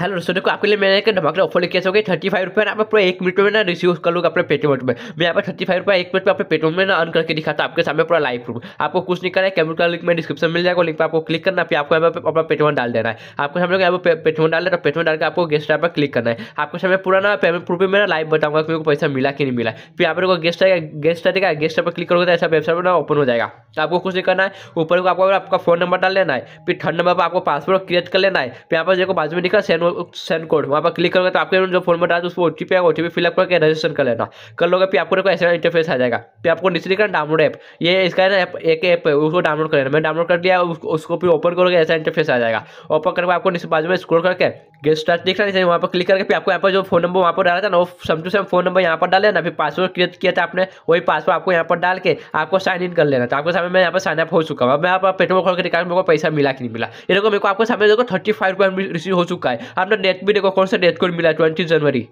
hello दोस्तों देखो आपके लिए मैंने एक धमाके ऑफर लेके सकते थर्टी फाइव रुपये आप पूरा एक मिनट में ना रिसीव कर लूँगा अपने पेटीएम में मैं यहाँ पर थर्टी फाइव रुपये एक मिनट में अपने पेटीएम में ना अर्न करके दिखाता आपके सामने पूरा लाइव प्रूफ आपको कुछ नहीं करना है कैमरे का लिंक में डिस्क्रिप्शन मिल जाएगा लिंक पर आपको क्लिक करना फिर आपको यहाँ पर अपना पेटीएम डाल देना है आपको सामने यहाँ पर पेटीएम डाल देना तो पेटीएम डाल के आपको गेस्ट आप क्लिक करना है आपको सामने पूरा ना पेमेंट प्रूफ में ना लाइव बताऊंगा कि मेरे को पैसा मिला कि नहीं मिला फिर आप लोग गेस्ट आएगा गेस्ट आएगा गेस्ट आप पर क्लिक करोगे तो ऐसा वेबसाइट ना ओपन हो जाएगा तो आपको कुछ नहीं करना है ऊपर को आपको आपका फोन नंबर डाल लेना है फिर थर्ड नंबर पर आपको पासवर्ड क्रिएट कर लेना है फिर यहाँ पर देखो बाजू में लिखा सेंड सेंड कोड वहाँ पर क्लिक करोगे तो आपके जो फोन नंबर डाल उसको ओ टी पी आएगा ओ टी पी फिलअप करके रजिस्ट्रेशन कर लेना कर लोगे फिर आपको देखो ऐसा इंटरफेस आ जाएगा फिर आपको नीचे निकलना डाउनलोड ऐप ये इसका ना एक ऐप है उसको डाउनलोड कर लेना मैंने डाउनलोड कर दिया उसको फिर ओपन करोगे ऐसा इंटरफेस आ जाएगा ओपन करके आपको नीचे बाजू में स्क्रोल करके गेस्ट स्टार्ट देख रहा है वहाँ पर क्लिक करके फिर आपको यहाँ पर जो फोन नंबर वहाँ पर डाला था ना वो same to same phone number यहाँ पर डाले ना फिर पासवर्ड क्रिएट किया था आपने वही पासवर्ड आपको यहाँ पर डाल के आपको साइन इन कर लेना तो आपके सामने मैं यहाँ पर साइन अप हो चुका हूँ अब मैं यहाँ पर पेट्रोल खोल के निकाल मेरे को पैसा मिला कि नहीं मिला ये देखो मेरे को आपके सामने देखो थर्टी फाइव रिसीव हो चुका है आपने नेट भी देखो कौन सा नेट कोड मिला ट्वेंटी जनवरी